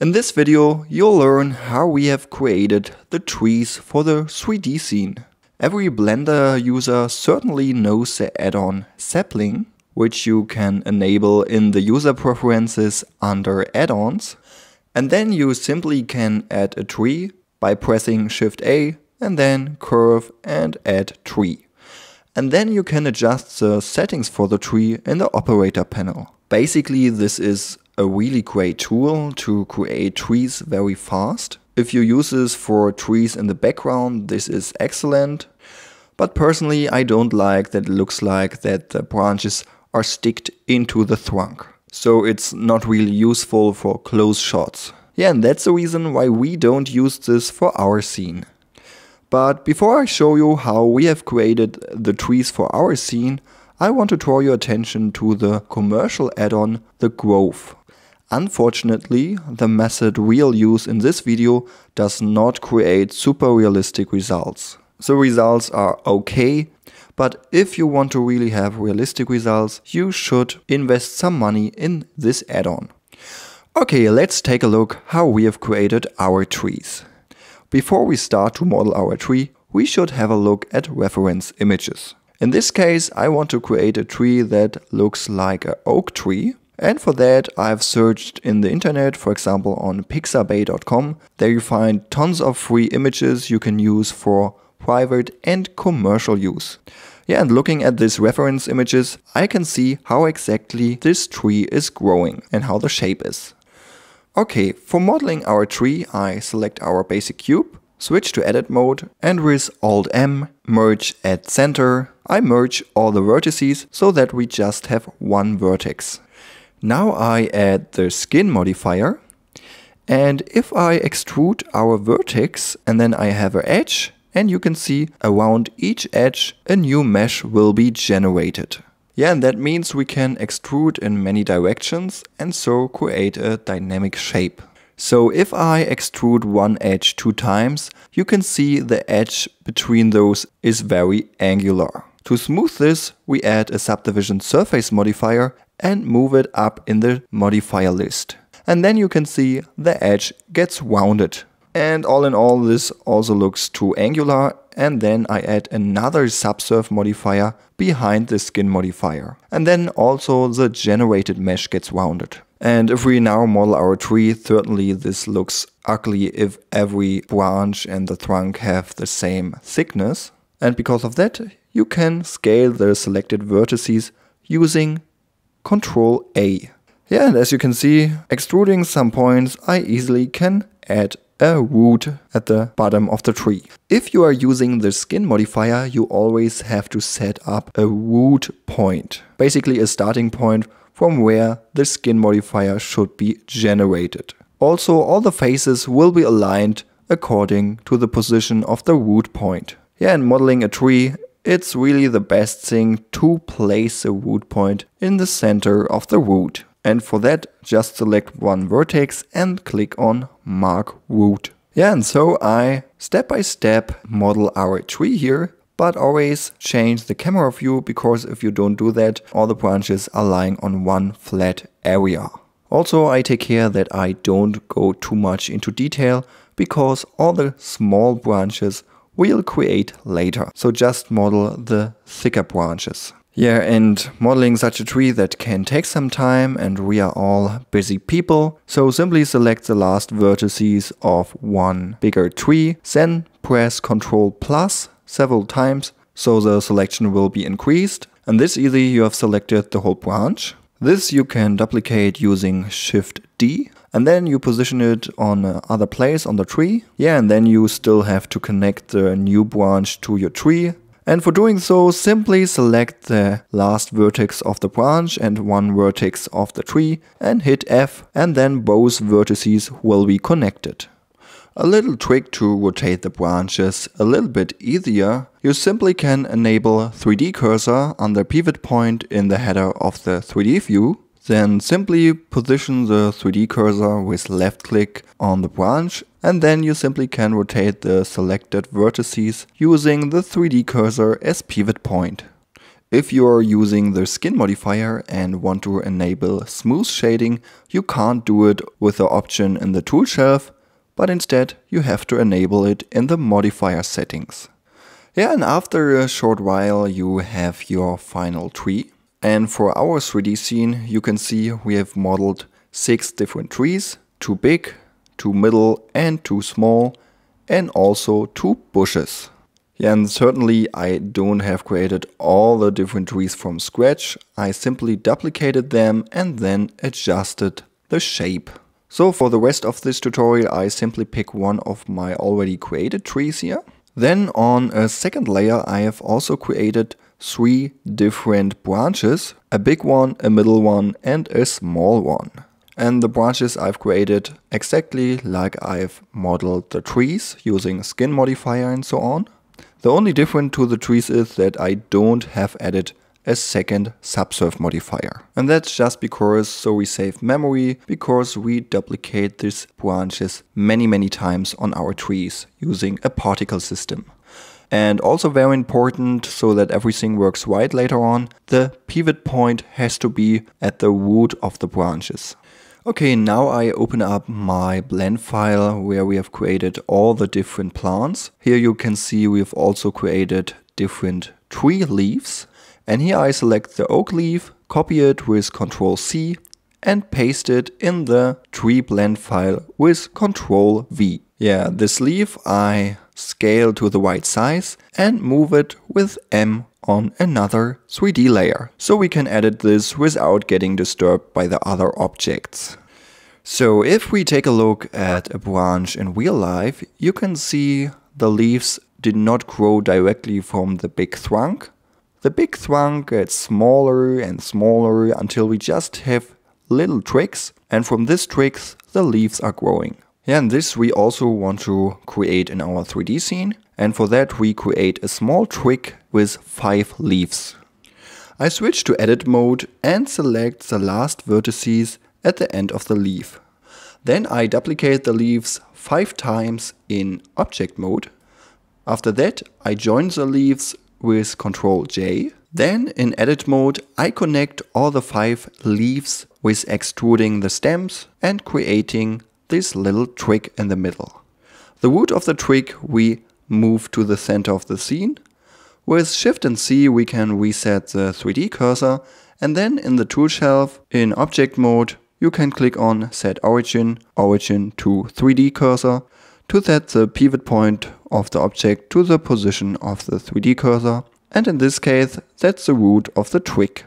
In this video you'll learn how we have created the trees for the 3D scene. Every Blender user certainly knows the add-on sapling, which you can enable in the user preferences under add-ons. And then you simply can add a tree by pressing Shift A and then curve and add tree. And then you can adjust the settings for the tree in the operator panel. Basically this is a really great tool to create trees very fast. If you use this for trees in the background, this is excellent. But personally, I don't like that it looks like that the branches are sticked into the trunk. So it's not really useful for close shots. Yeah, and that's the reason why we don't use this for our scene. But before I show you how we have created the trees for our scene, I want to draw your attention to the commercial add-on, the Grove. Unfortunately, the method we'll use in this video does not create super realistic results. The results are okay, but if you want to really have realistic results, you should invest some money in this add-on. Okay, let's take a look how we have created our trees. Before we start to model our tree, we should have a look at reference images. In this case, I want to create a tree that looks like an oak tree. And for that, I've searched in the internet, for example on pixabay.com. There you find tons of free images you can use for private and commercial use. Yeah, and looking at these reference images, I can see how exactly this tree is growing and how the shape is. Okay, for modeling our tree, I select our basic cube, switch to edit mode, and with Alt-M, merge at center, I merge all the vertices so that we just have one vertex. Now I add the skin modifier and if I extrude our vertex and then I have an edge and you can see around each edge a new mesh will be generated. Yeah, and that means we can extrude in many directions and so create a dynamic shape. So if I extrude one edge two times, you can see the edge between those is very angular. To smooth this, we add a subdivision surface modifier and move it up in the modifier list. And then you can see the edge gets rounded. And all in all, this also looks too angular. And then I add another subsurf modifier behind the skin modifier. And then also the generated mesh gets rounded. And if we now model our tree, certainly this looks ugly if every branch and the trunk have the same thickness. And because of that, you can scale the selected vertices using Control A. Yeah, and as you can see, extruding some points, I easily can add a root at the bottom of the tree. If you are using the skin modifier, you always have to set up a root point. Basically a starting point from where the skin modifier should be generated. Also, all the faces will be aligned according to the position of the root point. Yeah, and modeling a tree it's really the best thing to place a root point in the center of the root. And for that, just select one vertex and click on Mark Root. Yeah, and so I step by step model our tree here, but always change the camera view because if you don't do that, all the branches are lying on one flat area. Also, I take care that I don't go too much into detail because all the small branches we'll create later. So just model the thicker branches. Yeah, and modeling such a tree that can take some time and we are all busy people. So simply select the last vertices of one bigger tree, then press Ctrl plus several times so the selection will be increased. And this easy you have selected the whole branch. This you can duplicate using Shift D and then you position it on uh, other place on the tree. Yeah, and then you still have to connect the new branch to your tree. And for doing so, simply select the last vertex of the branch and one vertex of the tree and hit F and then both vertices will be connected. A little trick to rotate the branches a little bit easier, you simply can enable 3D cursor on the pivot point in the header of the 3D view then simply position the 3D cursor with left click on the branch and then you simply can rotate the selected vertices using the 3D cursor as pivot point. If you are using the skin modifier and want to enable smooth shading, you can't do it with the option in the tool shelf, but instead you have to enable it in the modifier settings. Yeah, and after a short while you have your final tree. And for our 3D scene, you can see we have modeled six different trees, two big, two middle and two small, and also two bushes. Yeah, and certainly I don't have created all the different trees from scratch. I simply duplicated them and then adjusted the shape. So for the rest of this tutorial, I simply pick one of my already created trees here. Then on a second layer, I have also created three different branches, a big one, a middle one and a small one. And the branches I've created exactly like I've modeled the trees using skin modifier and so on. The only difference to the trees is that I don't have added a second subsurf modifier. And that's just because so we save memory, because we duplicate these branches many many times on our trees using a particle system. And also very important, so that everything works right later on, the pivot point has to be at the root of the branches. Okay, now I open up my blend file where we have created all the different plants. Here you can see we've also created different tree leaves. And here I select the oak leaf, copy it with Ctrl C and paste it in the tree blend file with Ctrl V. Yeah, this leaf I scale to the right size and move it with M on another 3D layer. So we can edit this without getting disturbed by the other objects. So if we take a look at a branch in real life, you can see the leaves did not grow directly from the big trunk. The big trunk gets smaller and smaller until we just have little twigs and from these twigs the leaves are growing. Yeah, and this we also want to create in our 3D scene. And for that we create a small twig with five leaves. I switch to edit mode and select the last vertices at the end of the leaf. Then I duplicate the leaves five times in object mode. After that I join the leaves with Ctrl J. Then in edit mode I connect all the five leaves with extruding the stems and creating this little twig in the middle. The root of the twig we move to the center of the scene. With Shift and C we can reset the 3D cursor and then in the tool shelf in object mode you can click on set origin, origin to 3D cursor to set the pivot point of the object to the position of the 3D cursor and in this case that's the root of the twig.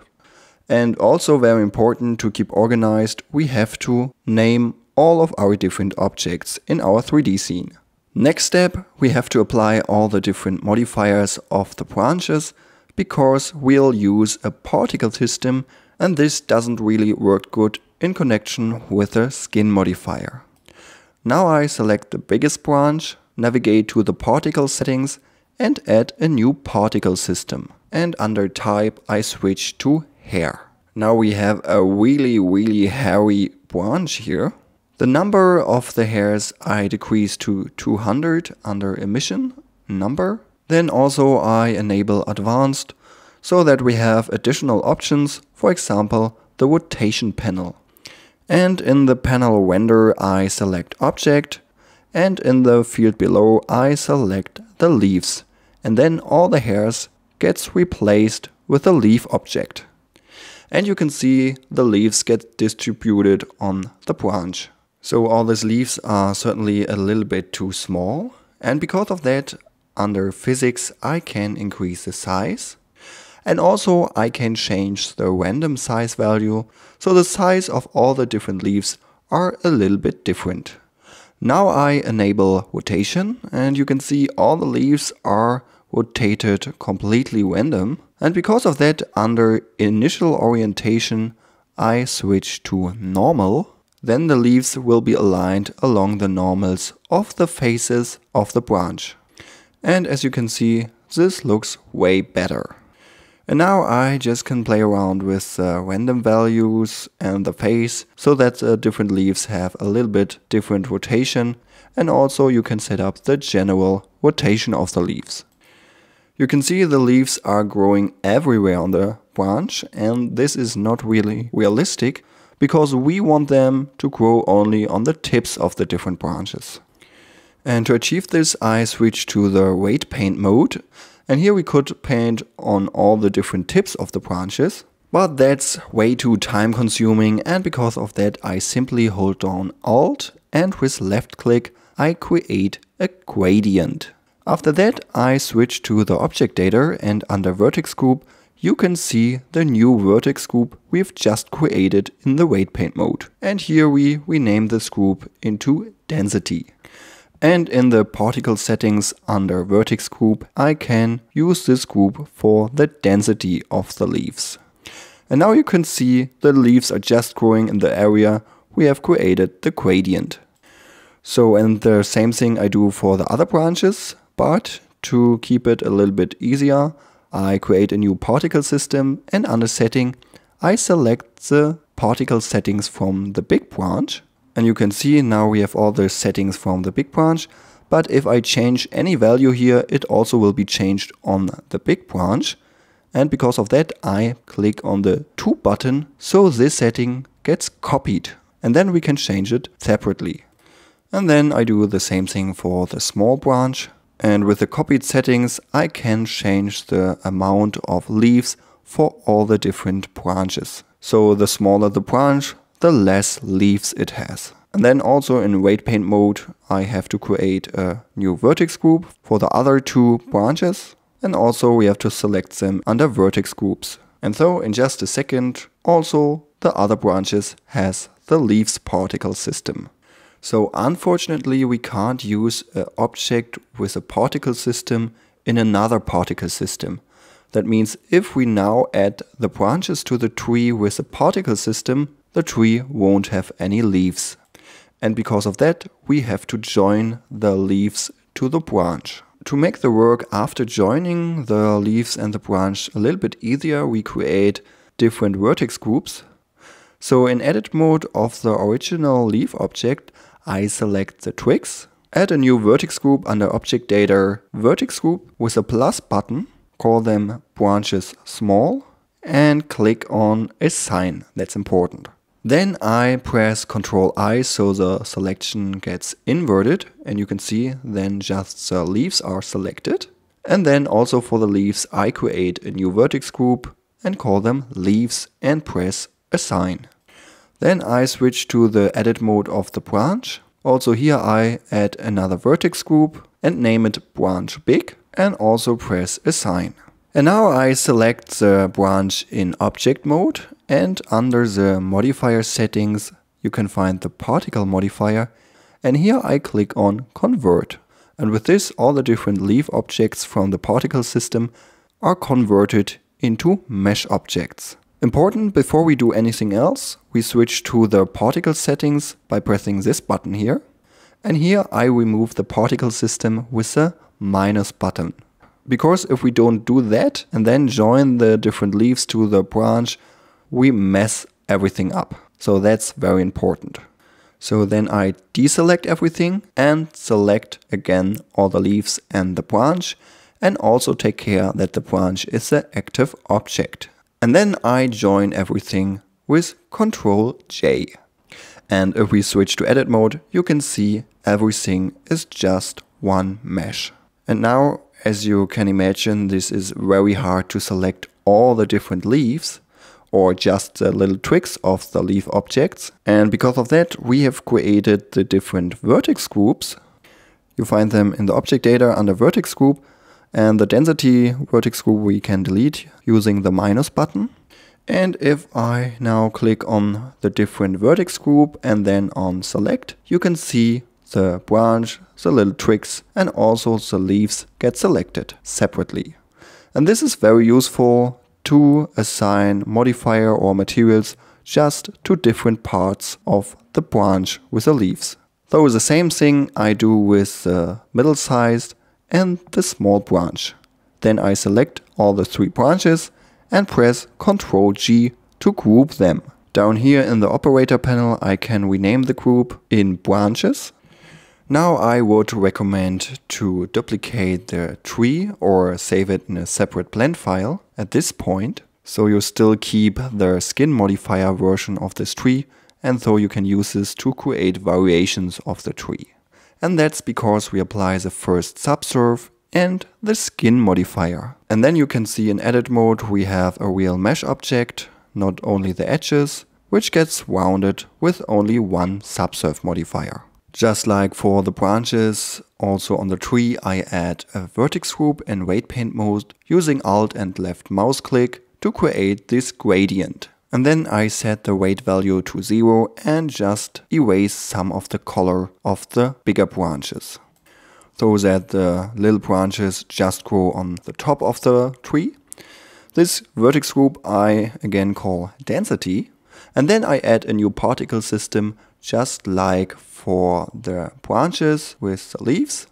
And also very important to keep organized we have to name all of our different objects in our 3D scene. Next step, we have to apply all the different modifiers of the branches because we'll use a particle system and this doesn't really work good in connection with a skin modifier. Now I select the biggest branch, navigate to the particle settings and add a new particle system. And under type I switch to hair. Now we have a really really hairy branch here the number of the hairs I decrease to 200 under emission number. Then also I enable advanced so that we have additional options, for example the rotation panel. And in the panel render I select object and in the field below I select the leaves and then all the hairs gets replaced with the leaf object. And you can see the leaves get distributed on the branch. So all these leaves are certainly a little bit too small and because of that under physics I can increase the size and also I can change the random size value so the size of all the different leaves are a little bit different. Now I enable rotation and you can see all the leaves are rotated completely random and because of that under initial orientation I switch to normal then the leaves will be aligned along the normals of the faces of the branch. And as you can see, this looks way better. And now I just can play around with uh, random values and the face so that the uh, different leaves have a little bit different rotation and also you can set up the general rotation of the leaves. You can see the leaves are growing everywhere on the branch and this is not really realistic because we want them to grow only on the tips of the different branches. And to achieve this, I switch to the weight paint mode. And here we could paint on all the different tips of the branches. But that's way too time consuming and because of that I simply hold down Alt and with left click I create a gradient. After that I switch to the object data and under vertex group you can see the new vertex group we've just created in the weight paint mode. And here we rename this group into density. And in the particle settings under vertex group, I can use this group for the density of the leaves. And now you can see the leaves are just growing in the area we have created the gradient. So and the same thing I do for the other branches, but to keep it a little bit easier, I create a new particle system and under setting I select the particle settings from the big branch and you can see now we have all the settings from the big branch but if I change any value here it also will be changed on the big branch and because of that I click on the to button so this setting gets copied and then we can change it separately. And then I do the same thing for the small branch and with the copied settings, I can change the amount of leaves for all the different branches. So the smaller the branch, the less leaves it has. And then also in weight paint mode, I have to create a new vertex group for the other two branches. And also we have to select them under vertex groups. And so in just a second, also the other branches has the leaves particle system. So unfortunately, we can't use an object with a particle system in another particle system. That means if we now add the branches to the tree with a particle system, the tree won't have any leaves. And because of that, we have to join the leaves to the branch. To make the work after joining the leaves and the branch a little bit easier, we create different vertex groups. So in edit mode of the original leaf object, I select the twigs, add a new vertex group under object data vertex group with a plus button, call them branches small and click on assign, that's important. Then I press Ctrl I so the selection gets inverted and you can see then just the leaves are selected. And then also for the leaves I create a new vertex group and call them leaves and press assign. Then I switch to the edit mode of the branch. Also here I add another vertex group and name it branch big and also press assign. And now I select the branch in object mode and under the modifier settings you can find the particle modifier and here I click on convert. And with this all the different leaf objects from the particle system are converted into mesh objects. Important, before we do anything else, we switch to the particle settings by pressing this button here. And here I remove the particle system with the minus button. Because if we don't do that and then join the different leaves to the branch, we mess everything up. So that's very important. So then I deselect everything and select again all the leaves and the branch and also take care that the branch is the active object. And then I join everything with Control J. And if we switch to edit mode, you can see everything is just one mesh. And now, as you can imagine, this is very hard to select all the different leaves or just the little twigs of the leaf objects. And because of that, we have created the different vertex groups. You find them in the object data under vertex group and the density vertex group we can delete using the minus button. And if I now click on the different vertex group and then on select, you can see the branch, the little twigs and also the leaves get selected separately. And this is very useful to assign modifier or materials just to different parts of the branch with the leaves. Though the same thing I do with the middle-sized and the small branch. Then I select all the three branches and press Ctrl G to group them. Down here in the operator panel I can rename the group in branches. Now I would recommend to duplicate the tree or save it in a separate blend file at this point. So you still keep the skin modifier version of this tree and so you can use this to create variations of the tree and that's because we apply the first subsurf and the skin modifier. And then you can see in edit mode we have a real mesh object, not only the edges, which gets rounded with only one subsurf modifier. Just like for the branches, also on the tree I add a vertex group in weight paint mode using alt and left mouse click to create this gradient. And then I set the weight value to 0 and just erase some of the color of the bigger branches. So that the little branches just grow on the top of the tree. This vertex group I again call density. And then I add a new particle system just like for the branches with the leaves.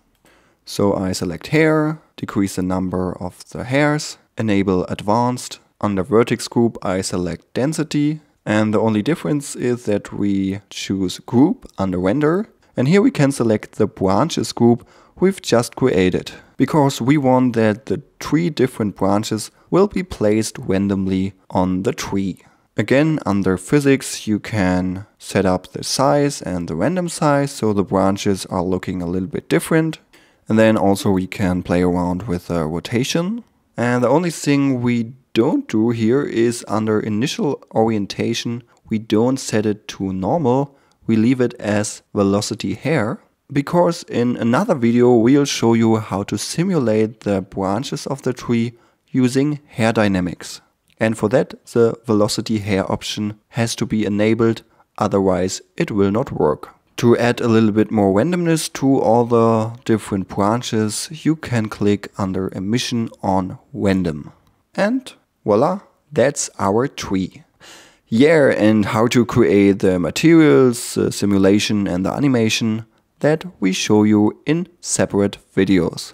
So I select hair, decrease the number of the hairs, enable advanced under vertex group, I select density. And the only difference is that we choose group under render. And here we can select the branches group we've just created. Because we want that the three different branches will be placed randomly on the tree. Again, under physics, you can set up the size and the random size, so the branches are looking a little bit different. And then also we can play around with the rotation. And the only thing we don't do here is under initial orientation, we don't set it to normal, we leave it as velocity hair because in another video we'll show you how to simulate the branches of the tree using hair dynamics. And for that the velocity hair option has to be enabled, otherwise it will not work. To add a little bit more randomness to all the different branches, you can click under emission on random. And Voila, that's our tree. Yeah, and how to create the materials, the simulation and the animation, that we show you in separate videos.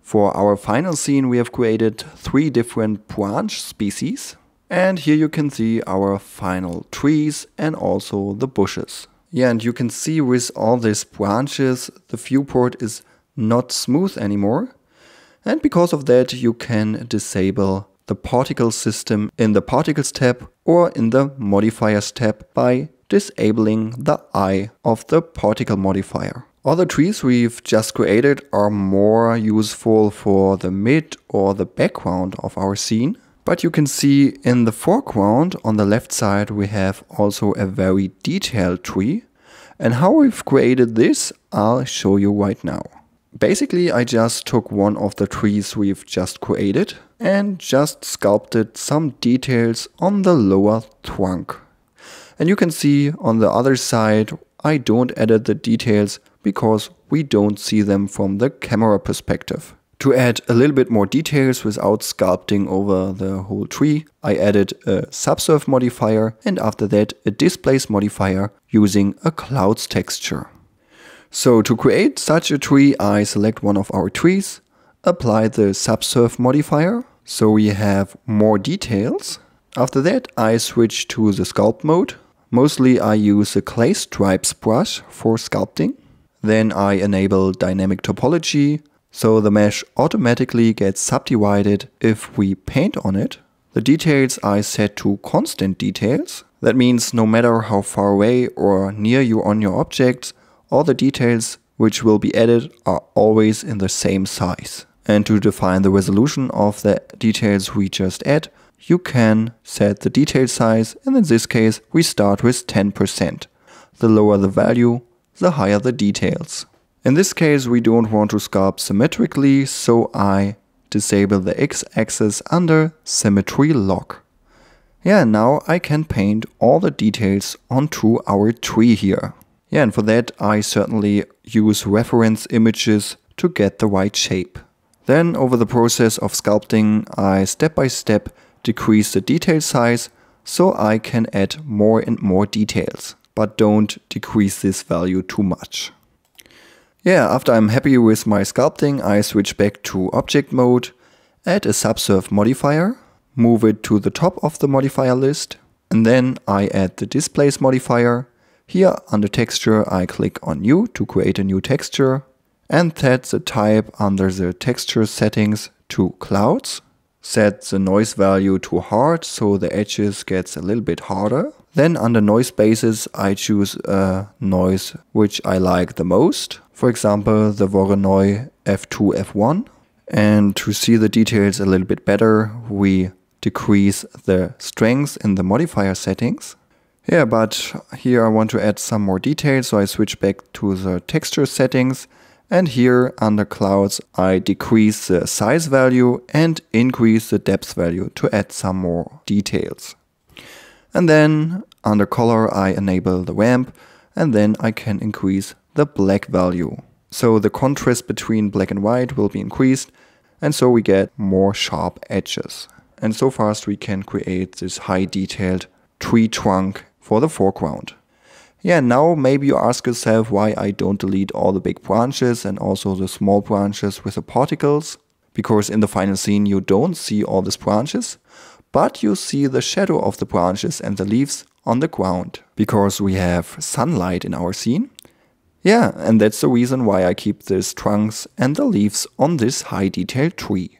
For our final scene we have created three different branch species. And here you can see our final trees and also the bushes. Yeah, and you can see with all these branches, the viewport is not smooth anymore. And because of that, you can disable the particle system in the particles tab or in the modifiers tab by disabling the eye of the particle modifier. Other trees we've just created are more useful for the mid or the background of our scene. But you can see in the foreground on the left side we have also a very detailed tree. And how we've created this I'll show you right now. Basically, I just took one of the trees we've just created and just sculpted some details on the lower trunk. And you can see on the other side, I don't edit the details because we don't see them from the camera perspective. To add a little bit more details without sculpting over the whole tree, I added a subsurf modifier and after that a displace modifier using a clouds texture. So to create such a tree, I select one of our trees, apply the subsurf modifier, so we have more details. After that, I switch to the sculpt mode. Mostly I use a clay stripes brush for sculpting. Then I enable dynamic topology, so the mesh automatically gets subdivided if we paint on it. The details I set to constant details. That means no matter how far away or near you on your object, all the details which will be added are always in the same size. And to define the resolution of the details we just add, you can set the detail size and in this case we start with 10%. The lower the value, the higher the details. In this case we don't want to sculpt symmetrically, so I disable the x-axis under Symmetry Lock. Yeah, now I can paint all the details onto our tree here. Yeah, and for that I certainly use reference images to get the right shape. Then over the process of sculpting, I step by step decrease the detail size so I can add more and more details, but don't decrease this value too much. Yeah, after I'm happy with my sculpting, I switch back to object mode, add a subsurf modifier, move it to the top of the modifier list, and then I add the displace modifier here under texture I click on new to create a new texture and set the type under the texture settings to clouds. Set the noise value to hard so the edges gets a little bit harder. Then under noise bases I choose a noise which I like the most. For example the Voronoi F2 F1. And to see the details a little bit better we decrease the strength in the modifier settings. Yeah, but here I want to add some more details, so I switch back to the texture settings and here under clouds I decrease the size value and increase the depth value to add some more details. And then under color I enable the ramp and then I can increase the black value. So the contrast between black and white will be increased and so we get more sharp edges. And so fast we can create this high detailed tree trunk for the foreground. Yeah, now maybe you ask yourself why I don't delete all the big branches and also the small branches with the particles. Because in the final scene you don't see all these branches, but you see the shadow of the branches and the leaves on the ground. Because we have sunlight in our scene. Yeah, and that's the reason why I keep these trunks and the leaves on this high detailed tree.